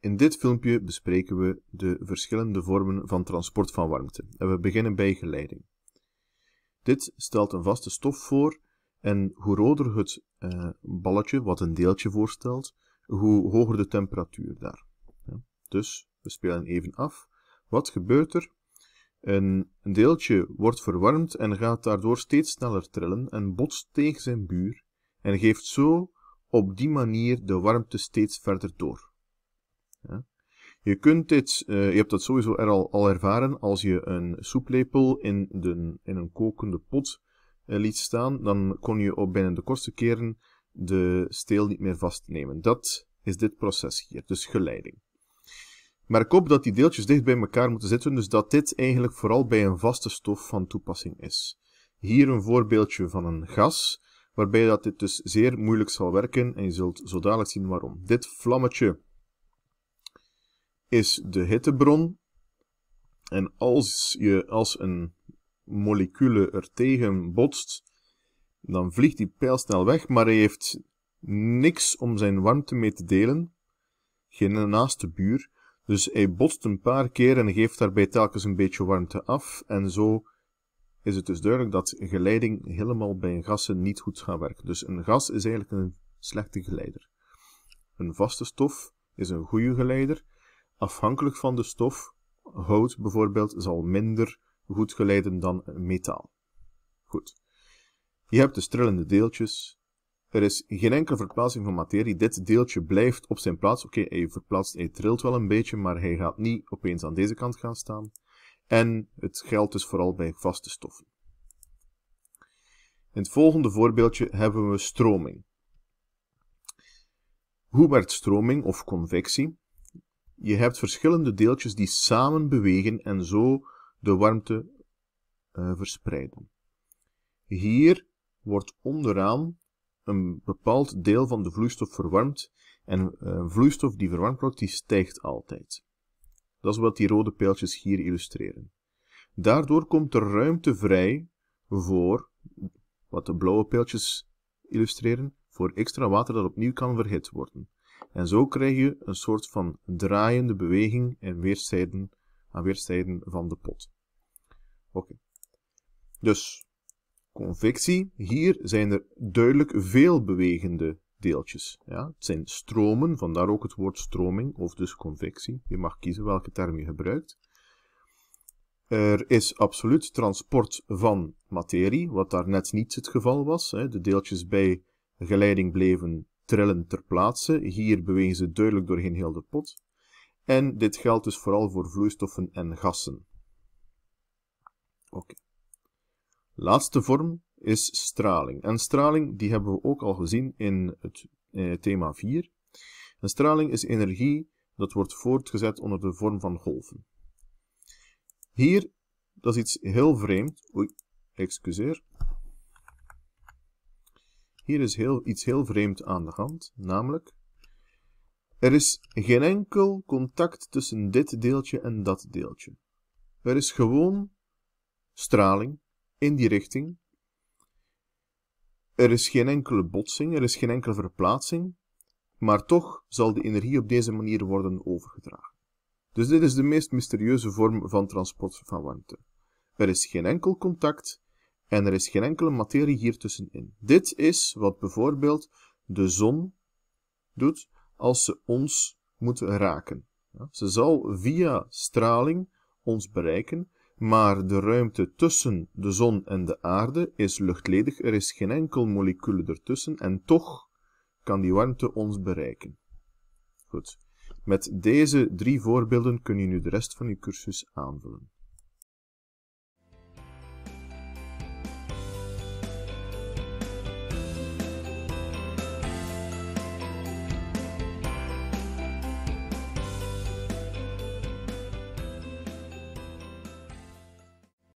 In dit filmpje bespreken we de verschillende vormen van transport van warmte en we beginnen bij geleiding. Dit stelt een vaste stof voor en hoe roder het eh, balletje, wat een deeltje voorstelt, hoe hoger de temperatuur daar. Dus we spelen even af. Wat gebeurt er? Een deeltje wordt verwarmd en gaat daardoor steeds sneller trillen en botst tegen zijn buur en geeft zo op die manier de warmte steeds verder door. Ja. Je, kunt dit, eh, je hebt dat sowieso er al, ervaren. Als je een soeplepel in, de, in een kokende pot eh, liet staan, dan kon je op binnen de kortste keren de steel niet meer vastnemen. Dat is dit proces hier, dus geleiding. Maar ik hoop dat die deeltjes dicht bij elkaar moeten zitten, dus dat dit eigenlijk vooral bij een vaste stof van toepassing is. Hier een voorbeeldje van een gas, waarbij dat dit dus zeer moeilijk zal werken en je zult zo dadelijk zien waarom. Dit vlammetje is de hittebron. En als je als een molecule er tegen botst, dan vliegt die pijl snel weg, maar hij heeft niks om zijn warmte mee te delen. Geen naaste buur. Dus hij botst een paar keer en geeft daarbij telkens een beetje warmte af. En zo is het dus duidelijk dat geleiding helemaal bij gassen niet goed gaat werken. Dus een gas is eigenlijk een slechte geleider. Een vaste stof is een goede geleider afhankelijk van de stof, hout bijvoorbeeld, zal minder goed geleiden dan metaal. Goed. Je hebt de dus strillende deeltjes. Er is geen enkele verplaatsing van materie. Dit deeltje blijft op zijn plaats. Oké, hij verplaatst, hij trilt wel een beetje, maar hij gaat niet opeens aan deze kant gaan staan. En het geldt dus vooral bij vaste stoffen. In het volgende voorbeeldje hebben we stroming. Hoe werd stroming of convectie je hebt verschillende deeltjes die samen bewegen en zo de warmte eh, verspreiden. Hier wordt onderaan een bepaald deel van de vloeistof verwarmd en eh, vloeistof die verwarmd wordt, die stijgt altijd. Dat is wat die rode pijltjes hier illustreren. Daardoor komt er ruimte vrij voor, wat de blauwe pijltjes illustreren, voor extra water dat opnieuw kan verhit worden. En zo krijg je een soort van draaiende beweging in weerszijden, aan weerszijden van de pot. Oké. Dus, convectie. Hier zijn er duidelijk veel bewegende deeltjes. Ja? Het zijn stromen, vandaar ook het woord stroming, of dus convectie. Je mag kiezen welke term je gebruikt. Er is absoluut transport van materie, wat daar net niet het geval was. De deeltjes bij geleiding bleven trillen ter plaatse. Hier bewegen ze duidelijk doorheen heel de pot. En dit geldt dus vooral voor vloeistoffen en gassen. Oké. Laatste vorm is straling. En straling die hebben we ook al gezien in het eh, thema 4. En straling is energie dat wordt voortgezet onder de vorm van golven. Hier, dat is iets heel vreemd. Oei, excuseer. Hier is heel, iets heel vreemd aan de hand, namelijk er is geen enkel contact tussen dit deeltje en dat deeltje. Er is gewoon straling in die richting. Er is geen enkele botsing, er is geen enkele verplaatsing, maar toch zal de energie op deze manier worden overgedragen. Dus dit is de meest mysterieuze vorm van transport van warmte. Er is geen enkel contact, en er is geen enkele materie hier tussenin. Dit is wat bijvoorbeeld de zon doet als ze ons moet raken. Ze zal via straling ons bereiken, maar de ruimte tussen de zon en de aarde is luchtledig. Er is geen enkel molecuul ertussen en toch kan die warmte ons bereiken. Goed. Met deze drie voorbeelden kun je nu de rest van je cursus aanvullen.